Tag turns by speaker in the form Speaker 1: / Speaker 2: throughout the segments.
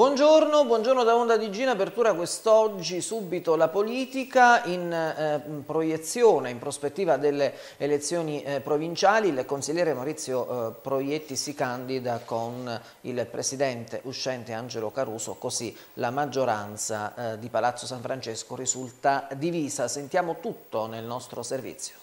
Speaker 1: Buongiorno, buongiorno da Onda di Gina, apertura quest'oggi subito la politica in eh, proiezione, in prospettiva delle elezioni eh, provinciali, il consigliere Maurizio eh, Proietti si candida con il presidente uscente Angelo Caruso, così la maggioranza eh, di Palazzo San Francesco risulta divisa, sentiamo tutto nel nostro servizio.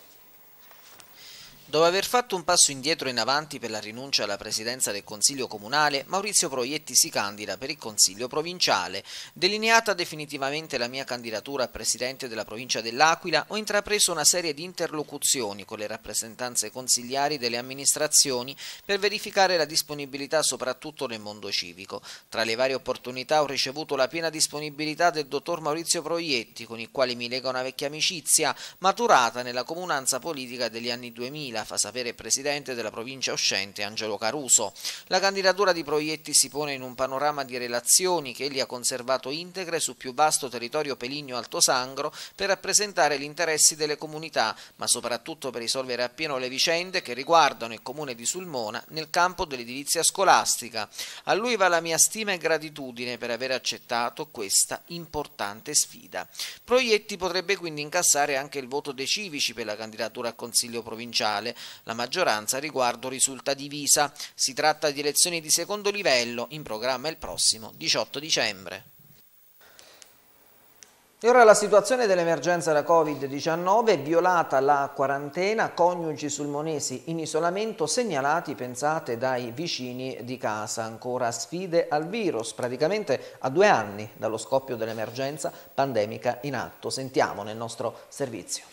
Speaker 1: Dopo aver fatto un passo indietro in avanti per la rinuncia alla presidenza del Consiglio Comunale, Maurizio Proietti si candida per il Consiglio Provinciale. Delineata definitivamente la mia candidatura a Presidente della Provincia dell'Aquila, ho intrapreso una serie di interlocuzioni con le rappresentanze consigliari delle amministrazioni per verificare la disponibilità soprattutto nel mondo civico. Tra le varie opportunità ho ricevuto la piena disponibilità del dottor Maurizio Proietti, con il quale mi lega una vecchia amicizia maturata nella comunanza politica degli anni 2000 L'Aquila, fa sapere il presidente della provincia uscente Angelo Caruso. La candidatura di Proietti si pone in un panorama di relazioni che egli ha conservato integre su più vasto territorio Peligno-Alto Sangro per rappresentare gli interessi delle comunità, ma soprattutto per risolvere appieno le vicende che riguardano il comune di Sulmona nel campo dell'edilizia scolastica. A lui va la mia stima e gratitudine per aver accettato questa importante sfida. Proietti potrebbe quindi incassare anche il voto dei civici per la candidatura al Consiglio provinciale nazionale. La maggioranza a riguardo risulta divisa. Si tratta di elezioni di secondo livello, in programma il prossimo 18 dicembre. E ora la situazione dell'emergenza da Covid-19, violata la quarantena, coniugi sulmonesi in isolamento segnalati, pensate, dai vicini di casa. Ancora sfide al virus, praticamente a due anni dallo scoppio dell'emergenza pandemica in atto. Sentiamo nel nostro servizio.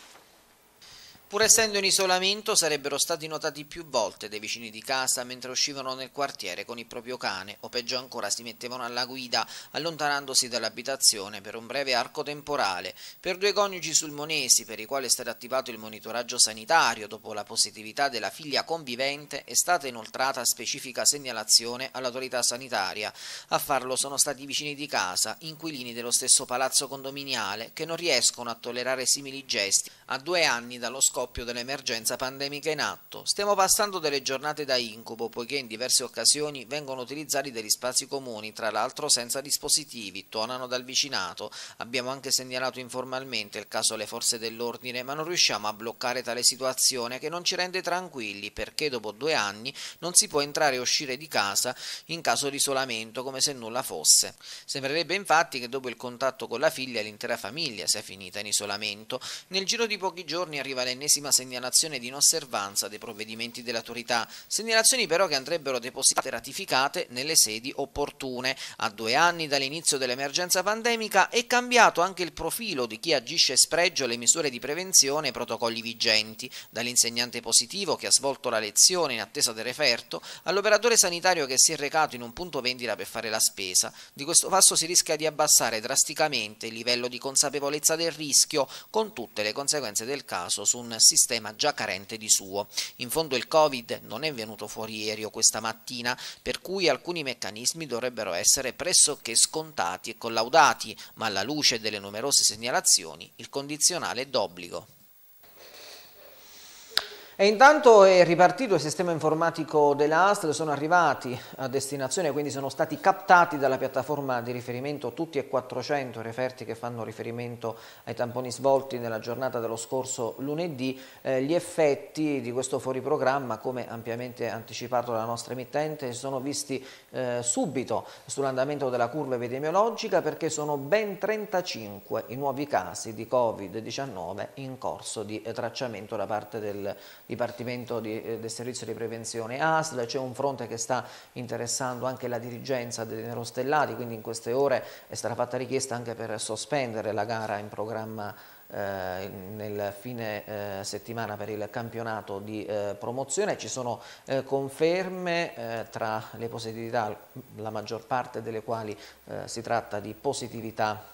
Speaker 1: Pur essendo in isolamento sarebbero stati notati più volte dai vicini di casa mentre uscivano nel quartiere con il proprio cane o peggio ancora si mettevano alla guida allontanandosi dall'abitazione per un breve arco temporale. Per due coniugi sulmonesi per i quali è stato attivato il monitoraggio sanitario dopo la positività della figlia convivente è stata inoltrata specifica segnalazione all'autorità sanitaria. A farlo sono stati i vicini di casa, inquilini dello stesso palazzo condominiale che non riescono a tollerare simili gesti a due anni dallo scopo scoppio dell'emergenza pandemica in atto. Stiamo passando delle giornate da incubo, poiché in diverse occasioni vengono utilizzati degli spazi comuni, tra l'altro senza dispositivi, tuonano dal vicinato. Abbiamo anche segnalato informalmente il caso alle forze dell'ordine, ma non riusciamo a bloccare tale situazione che non ci rende tranquilli, perché dopo due anni non si può entrare e uscire di casa in caso di isolamento, come se nulla fosse. Sembrerebbe infatti che dopo il contatto con la figlia l'intera famiglia sia finita in isolamento. Nel giro di pochi giorni arriva l'ennesimo l'ennesima segnalazione di inosservanza dei provvedimenti dell'autorità, segnalazioni però che andrebbero depositate e ratificate nelle sedi opportune. A due anni dall'inizio dell'emergenza pandemica è cambiato anche il profilo di chi agisce spregio alle misure di prevenzione e protocolli vigenti, dall'insegnante positivo che ha svolto la lezione in attesa del referto all'operatore sanitario che si è recato in un punto vendita per fare la spesa. Di questo passo si rischia di abbassare drasticamente il livello di consapevolezza del rischio, con tutte le conseguenze del caso su un sistema già carente di suo. In fondo il Covid non è venuto fuori ieri o questa mattina, per cui alcuni meccanismi dovrebbero essere pressoché scontati e collaudati, ma alla luce delle numerose segnalazioni il condizionale è d'obbligo. E intanto è ripartito il sistema informatico dell'ASL, sono arrivati a destinazione, quindi sono stati captati dalla piattaforma di riferimento tutti e 400 referti che fanno riferimento ai tamponi svolti nella giornata dello scorso lunedì, eh, gli effetti di questo fuoriprogramma, come ampiamente anticipato dalla nostra emittente, si sono visti eh, subito sull'andamento della curva epidemiologica perché sono ben 35 i nuovi casi di Covid-19 in corso di eh, tracciamento da parte del Dipartimento di, eh, del Servizio di Prevenzione ASL, c'è un fronte che sta interessando anche la dirigenza dei Nerostellati, quindi in queste ore è stata fatta richiesta anche per sospendere la gara in programma eh, nel fine eh, settimana per il campionato di eh, promozione. Ci sono conferme tra le positività, la maggior parte delle quali si tratta di positività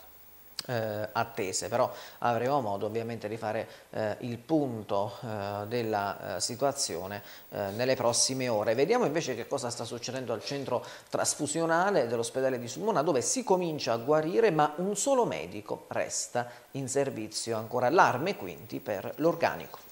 Speaker 1: eh, attese, però avremo modo ovviamente di fare eh, il punto eh, della eh, situazione eh, nelle prossime ore. Vediamo invece che cosa sta succedendo al centro trasfusionale dell'ospedale di Sulmona dove si comincia a guarire ma un solo medico resta in servizio, ancora allarme quindi per l'organico.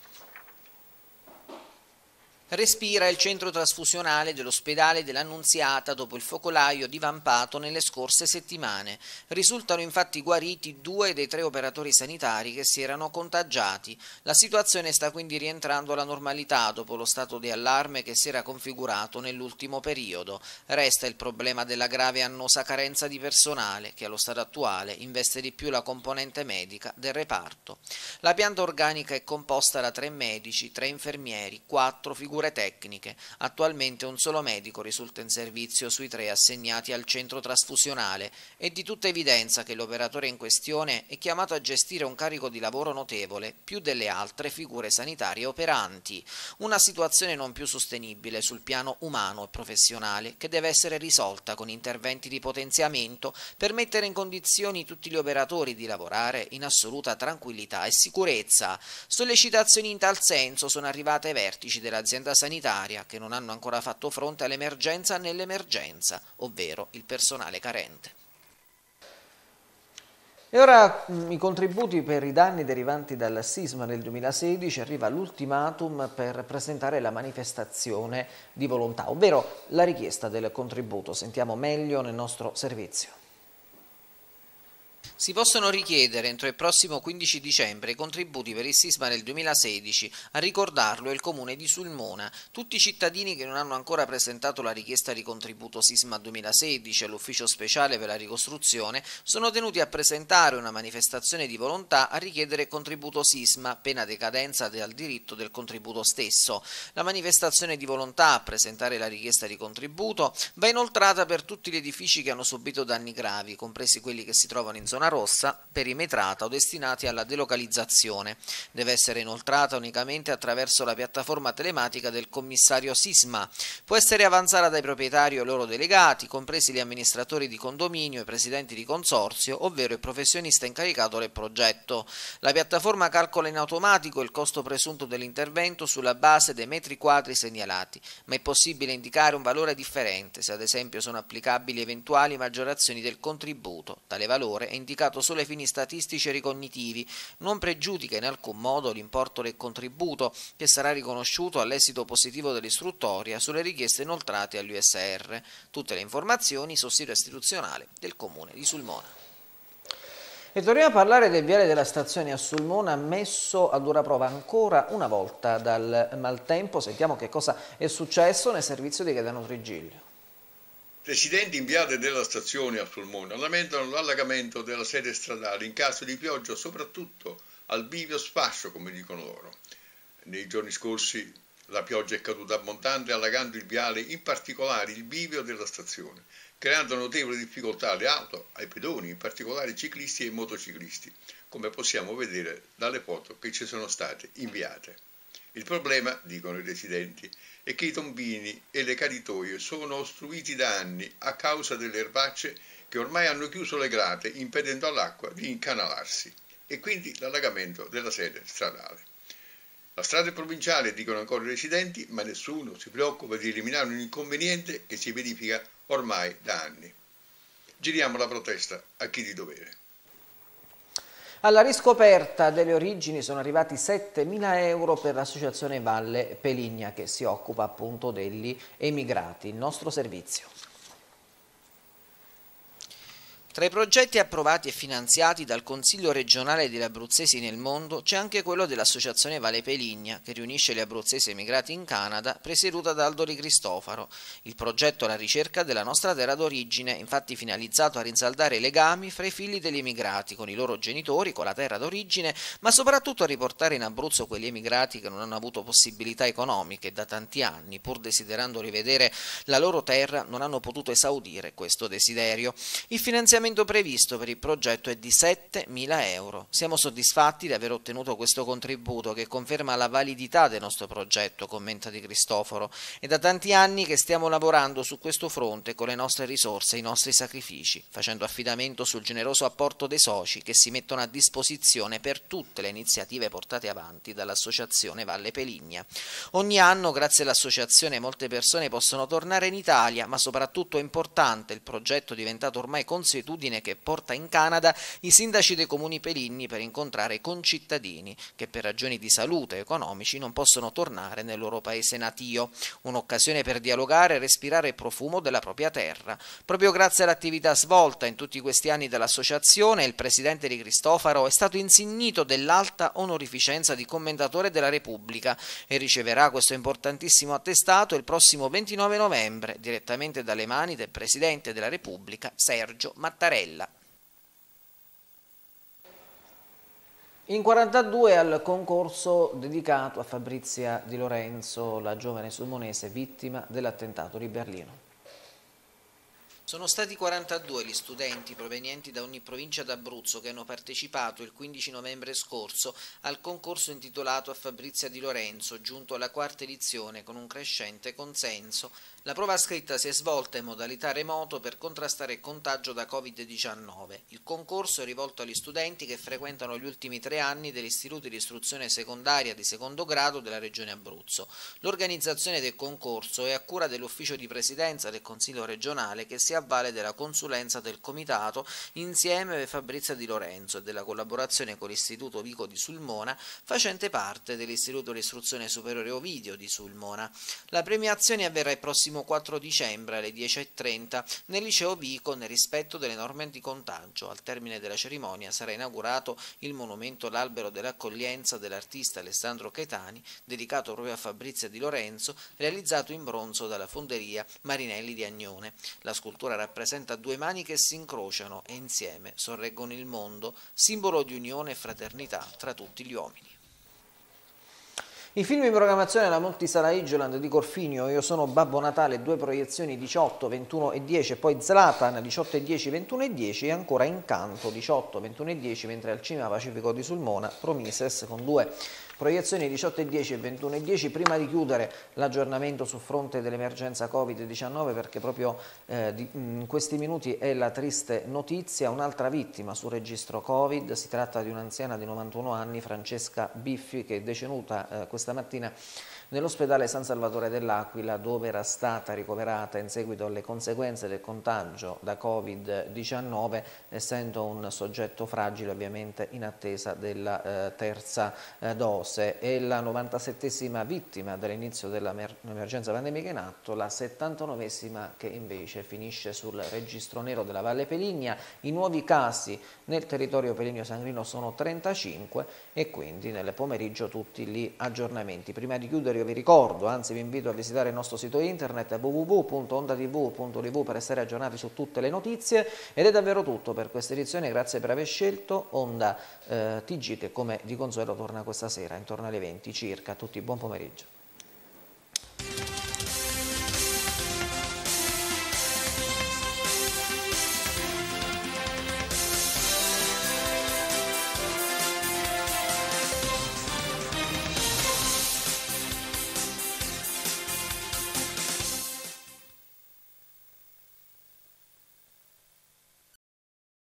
Speaker 1: Respira il centro trasfusionale dell'ospedale dell'Annunziata dopo il focolaio divampato nelle scorse settimane. Risultano infatti guariti due dei tre operatori sanitari che si erano contagiati. La situazione sta quindi rientrando alla normalità dopo lo stato di allarme che si era configurato nell'ultimo periodo. Resta il problema della grave annosa carenza di personale che allo stato attuale investe di più la componente medica del reparto. La pianta organica è composta da tre medici, tre infermieri, quattro figurati cure tecniche. Attualmente un solo medico risulta in servizio sui tre assegnati al centro trasfusionale. È di tutta evidenza che l'operatore in questione è chiamato a gestire un carico di lavoro notevole, più delle altre figure sanitarie operanti. Una situazione non più sostenibile sul piano umano e professionale che deve essere risolta con interventi di potenziamento per mettere in condizioni tutti gli operatori di lavorare in assoluta tranquillità e sicurezza. Sollecitazioni in tal senso sono arrivate ai vertici dell'azienda autorità sanitaria che non hanno ancora fatto fronte all'emergenza nell'emergenza, ovvero il personale carente. E ora mm, i contributi per i danni derivanti dal sisma del 2016 arriva l'ultimatum per presentare la manifestazione di volontà, ovvero la richiesta del contributo. Sentiamo meglio nel nostro servizio. Si possono richiedere entro il prossimo 15 dicembre i contributi per il sisma del 2016, a ricordarlo è il comune di Sulmona. Tutti i cittadini che non hanno ancora presentato la richiesta di contributo sisma 2016 all'ufficio speciale per la ricostruzione sono tenuti a presentare una manifestazione di volontà a richiedere contributo sisma, pena decadenza dal diritto del contributo stesso. La manifestazione di volontà a presentare la richiesta di contributo va inoltrata per tutti gli edifici che hanno subito danni gravi, compresi quelli che si trovano in zona zona rossa perimetrata o destinati alla delocalizzazione. Deve essere inoltrata unicamente attraverso la piattaforma telematica del commissario Sisma. Può essere avanzata dai proprietari o loro delegati, compresi gli amministratori di condominio, i presidenti di consorzio, ovvero il professionista incaricato del progetto. La piattaforma calcola in automatico il costo presunto dell'intervento sulla base dei metri quadri segnalati, ma è possibile indicare un valore differente se ad esempio sono applicabili eventuali maggiorazioni del contributo. Tale valore è indicato giudicato solo ai fini statistici e ricognitivi, non pregiudica in alcun modo l'importo del contributo che sarà riconosciuto all'esito positivo dell'istruttoria sulle richieste inoltrate all'USR. Tutte le informazioni sul sito istituzionale del Comune di Sulmona. E torniamo a parlare del viale della stazione a Sulmona messo a dura prova ancora una volta dal maltempo. Sentiamo che cosa è successo nel servizio di Gaetano Trigiglio. Residenti inviate della stazione a Fulmona lamentano l'allagamento della sede stradale in caso di pioggia, soprattutto al bivio sfascio, come dicono loro. Nei giorni scorsi la pioggia è caduta abbondante allagando il viale, in particolare il bivio della stazione, creando notevoli difficoltà alle auto, ai pedoni, in particolare ai ciclisti e ai motociclisti, come possiamo vedere dalle foto che ci sono state inviate. Il problema, dicono i residenti, e che i tombini e le caritoie sono ostruiti da anni a causa delle erbacce che ormai hanno chiuso le grate impedendo all'acqua di incanalarsi e quindi l'allagamento della sede stradale. La strada è provinciale, dicono ancora i residenti, ma nessuno si preoccupa di eliminare un inconveniente che si verifica ormai da anni. Giriamo la protesta a chi di dovere. Alla riscoperta delle origini sono arrivati 7.000 euro per l'associazione Valle Peligna che si occupa appunto degli emigrati. Il nostro servizio. Tra i progetti approvati e finanziati dal Consiglio regionale degli abruzzesi nel mondo c'è anche quello dell'Associazione Vale Peligna, che riunisce gli abruzzesi emigrati in Canada, presieduta da Aldo Di Cristofaro. Il progetto alla ricerca della nostra terra d'origine, infatti finalizzato a rinsaldare i legami fra i figli degli emigrati con i loro genitori, con la terra d'origine, ma soprattutto a riportare in Abruzzo quegli emigrati che non hanno avuto possibilità economiche da tanti anni, pur desiderando rivedere la loro terra, non hanno potuto esaudire questo desiderio. Il finanziamento finanziamento previsto per il progetto è di 7.000 euro. Siamo soddisfatti di aver ottenuto questo contributo che conferma la validità del nostro progetto, commenta Di Cristoforo, è da tanti anni che stiamo lavorando su questo fronte con le nostre risorse e i nostri sacrifici, facendo affidamento sul generoso apporto dei soci che si mettono a disposizione per tutte le iniziative portate avanti dall'Associazione Valle Peligna. Ogni anno, grazie all'Associazione, molte persone possono tornare in Italia, ma soprattutto è importante il progetto diventato ormai consuetudo solitudine che porta in Canada i sindaci dei comuni peligni per incontrare concittadini che per ragioni di salute e economici non possono tornare nel loro paese natio. Un'occasione per dialogare e respirare il profumo della propria terra. Proprio grazie all'attività svolta in tutti questi anni dall'associazione, il presidente di Cristofaro è stato insignito dell'alta onorificenza di commendatore della Repubblica e riceverà questo importantissimo attestato il prossimo 29 novembre direttamente dalle mani del presidente della Repubblica Sergio Mattarella. Mattarella. In 42 al concorso dedicato a Fabrizia Di Lorenzo, la giovane sumonese vittima dell'attentato di Berlino. Sono stati 42 gli studenti provenienti da ogni provincia d'Abruzzo che hanno partecipato il 15 novembre scorso al concorso intitolato a Fabrizia Di Lorenzo, giunto alla quarta edizione con un crescente consenso. La prova scritta si è svolta in modalità remoto per contrastare il contagio da Covid-19. Il concorso è rivolto agli studenti che frequentano gli ultimi tre anni dell'Istituto di istruzione secondaria di secondo grado della Regione Abruzzo. L'organizzazione del concorso è a cura dell'ufficio di presidenza del Consiglio regionale che si avvale della consulenza del Comitato insieme a Fabrizia Di Lorenzo e della collaborazione con l'Istituto Vico di Sulmona facente parte dell'Istituto di Istruzione Superiore Ovidio di Sulmona. La premiazione avverrà il prossimo prossimo 4 dicembre alle 10.30 nel liceo Vico nel rispetto delle norme di contagio. Al termine della cerimonia sarà inaugurato il monumento L'albero dell'accoglienza dell'artista Alessandro Caetani, dedicato proprio a Fabrizia Di Lorenzo, realizzato in bronzo dalla fonderia Marinelli di Agnone. La scultura rappresenta due mani che si incrociano e insieme sorreggono il mondo, simbolo di unione e fraternità tra tutti gli uomini. I film in programmazione alla Multisala Igeland di Corfinio, Io sono Babbo Natale, due proiezioni 18, 21 e 10, poi Zlatan 18 e 10, 21 e 10 e ancora Incanto 18, 21 e 10, mentre al cinema Pacifico di Sulmona Promises con due Proiezioni 18.10 e 21.10 prima di chiudere l'aggiornamento sul fronte dell'emergenza Covid-19 perché proprio eh, mm, in questi minuti è la triste notizia, un'altra vittima sul registro Covid, si tratta di un'anziana di 91 anni, Francesca Biffi, che è decenuta eh, questa mattina nell'ospedale San Salvatore dell'Aquila dove era stata ricoverata in seguito alle conseguenze del contagio da Covid-19 essendo un soggetto fragile ovviamente in attesa della eh, terza eh, dose e la 97esima vittima dall'inizio dell'emergenza pandemica in atto, la 79esima che invece finisce sul registro nero della Valle Peligna. I nuovi casi nel territorio peligno-sangrino sono 35 e quindi nel pomeriggio tutti gli aggiornamenti. Prima di chiudere io vi ricordo, anzi vi invito a visitare il nostro sito internet www.ondatv.tv per essere aggiornati su tutte le notizie ed è davvero tutto per questa edizione, grazie per aver scelto Onda eh, TG che come di consueto torna questa sera intorno alle 20 circa, tutti buon pomeriggio.